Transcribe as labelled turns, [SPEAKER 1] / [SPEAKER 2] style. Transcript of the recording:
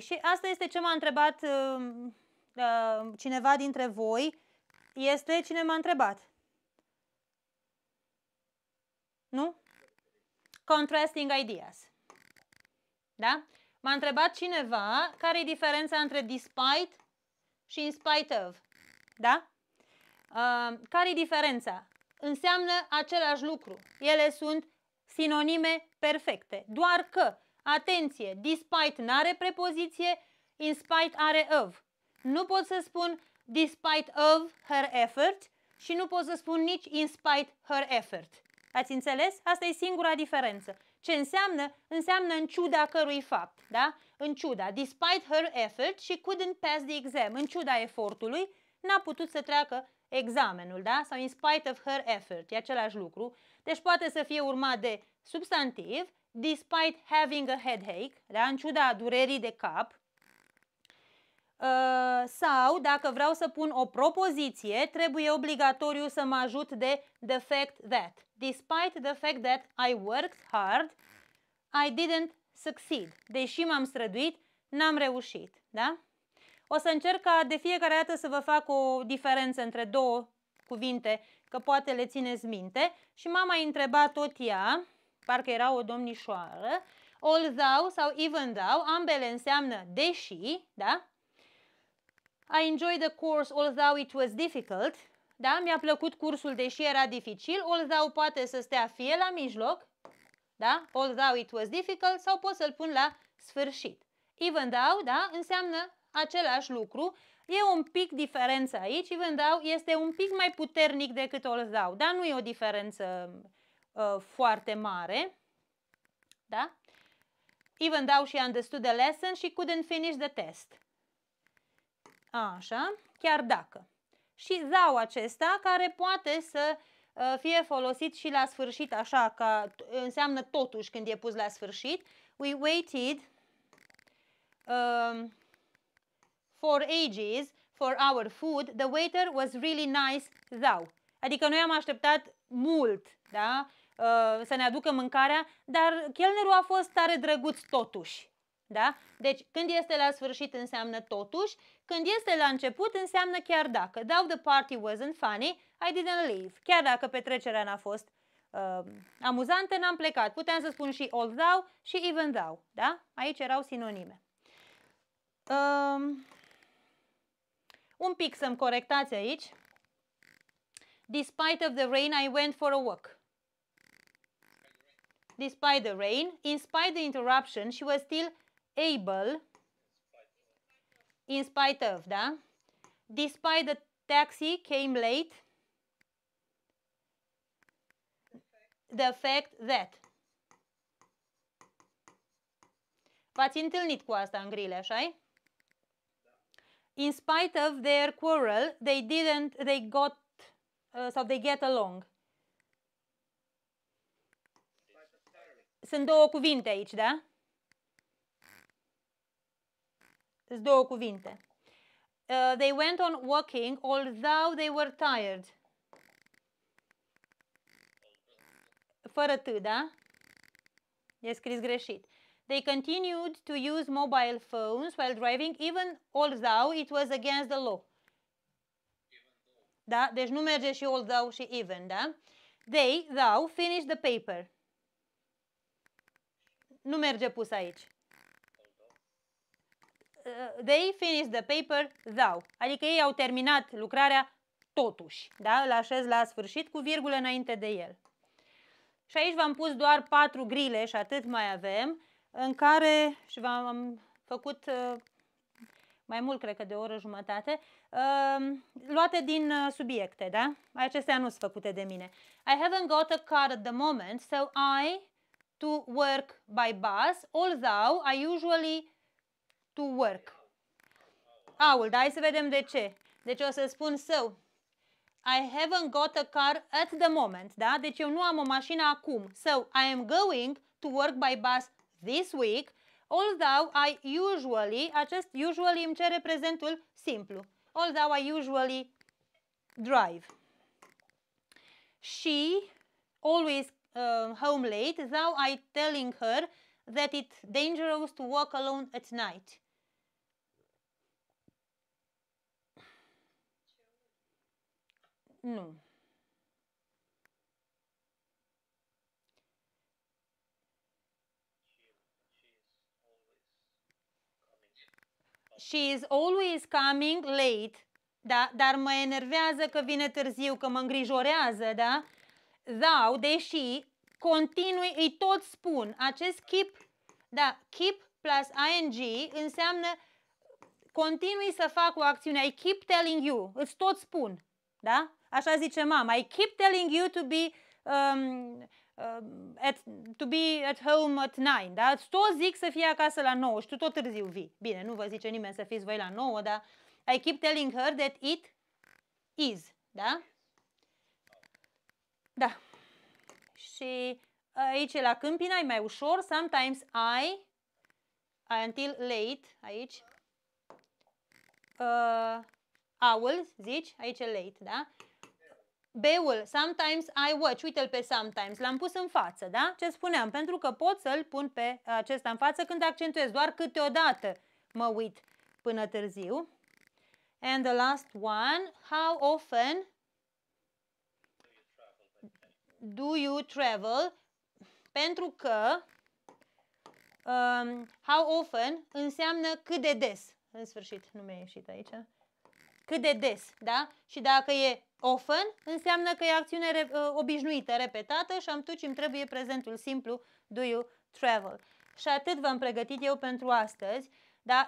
[SPEAKER 1] Și asta este ce m-a întrebat uh, uh, cineva dintre voi, este cine m-a întrebat. Nu? Contrasting ideas. Da? M-a întrebat cineva care e diferența între despite și in spite of. Da? Uh, care e diferența? Înseamnă același lucru. Ele sunt sinonime perfecte. Doar că Atenție, despite nu are prepoziție, in spite are of. Nu pot să spun despite of her effort și nu pot să spun nici in spite her effort. Ați înțeles? Asta e singura diferență. Ce înseamnă? Înseamnă în ciuda cărui fapt, da? În ciuda. Despite her effort, she couldn't pass the exam. În ciuda efortului, n-a putut să treacă examenul, da? Sau in spite of her effort, e același lucru. Deci poate să fie urmat de substantiv despite having a headache, da? în ciuda durerii de cap, Uh, sau dacă vreau să pun o propoziție, trebuie obligatoriu să mă ajut de the fact that. Despite the fact that I worked hard, I didn't succeed. Deși m-am străduit, n-am reușit. Da? O să încerc ca de fiecare dată să vă fac o diferență între două cuvinte, că poate le țineți minte. Și m-a mai întrebat tot ea, parcă era o domnișoară, although sau even though, ambele înseamnă deși, da? I enjoyed the course although it was difficult, da? Mi-a plăcut cursul deși era dificil, although poate să stea fie la mijloc, da? Although it was difficult sau pot să-l pun la sfârșit. Even though, da? Înseamnă același lucru, E un pic diferență aici, even though este un pic mai puternic decât although, dar nu e o diferență uh, foarte mare. Da? Even though she understood the lesson, she couldn't finish the test. Așa, chiar dacă. Și zau acesta care poate să uh, fie folosit și la sfârșit, așa, ca înseamnă totuși când e pus la sfârșit. We waited um, for ages for our food. The waiter was really nice, zau. Adică noi am așteptat mult, da? Uh, să ne aducă mâncarea, dar chelnerul a fost tare drăguț totuși. Da? Deci când este la sfârșit înseamnă totuși, când este la început înseamnă chiar dacă. Though the party wasn't funny, I didn't leave. Chiar dacă petrecerea n-a fost uh, amuzantă, n-am plecat. Puteam să spun și although și even though. Da? Aici erau sinonime. Um, un pic să-mi corectați aici. Despite of the rain, I went for a walk. Despite the rain, in spite the interruption, she was still able, in spite of, that, Despite the taxi came late, the fact that. V-ați întâlnit cu asta în grile, așa In spite of their quarrel, they didn't, they got uh, they get along. Sunt două cuvinte aici, da? Sunt două cuvinte. Uh, they went on walking although they were tired. Fără T, da? E scris greșit. They continued to use mobile phones while driving even although it was against the law. Da? Deci nu merge și although și even, da? They, thou, finish the paper. Nu merge pus aici. Uh, they finish the paper, thou. Adică ei au terminat lucrarea totuși. Da? Îl așez la sfârșit cu virgulă înainte de el. Și aici v-am pus doar patru grile și atât mai avem, în care și v-am făcut uh, mai mult cred că de o oră jumătate, ehm, luate din uh, subiecte, da? Acestea nu sunt făcute de mine. I haven't got a car at the moment, so I to work by bus, although I usually to work. Aul, da? Hai să vedem de ce. Deci o să spun so. I haven't got a car at the moment, da? Deci eu nu am o mașină acum. So, I am going to work by bus this week Although I usually, acest usually îmi cere prezentul simplu. Although I usually drive. She always uh, home late, though I telling her that it's dangerous to walk alone at night. No. She is always coming late, da? Dar mă enervează că vine târziu, că mă îngrijorează, da? Thou, deși, continui, îi tot spun. Acest keep, da, keep plus ing înseamnă continui să fac o acțiune. I keep telling you, îți tot spun, da? Așa zice mama, I keep telling you to be... Um, Uh, at, to be at home at 9, da? Tot zic să fie acasă la 9 și tu tot târziu vii. Bine, nu vă zice nimeni să fiți voi la 9, dar I keep telling her that it is, da? Da. Și aici la câmpina e mai ușor, sometimes I, until late, aici, uh, owl, zici, aici late, da? B-ul, sometimes I watch, uite-l pe sometimes, l-am pus în față, da? Ce spuneam? Pentru că pot să-l pun pe acesta în față când accentuez, doar câteodată mă uit până târziu. And the last one, how often do you travel? Pentru că um, how often înseamnă cât de des. În sfârșit, nu mi-a ieșit aici. Cât de des, da? Și dacă e Often înseamnă că e acțiune re, uh, obișnuită, repetată și atunci îmi trebuie prezentul simplu do you travel. Și atât v-am pregătit eu pentru astăzi. Da?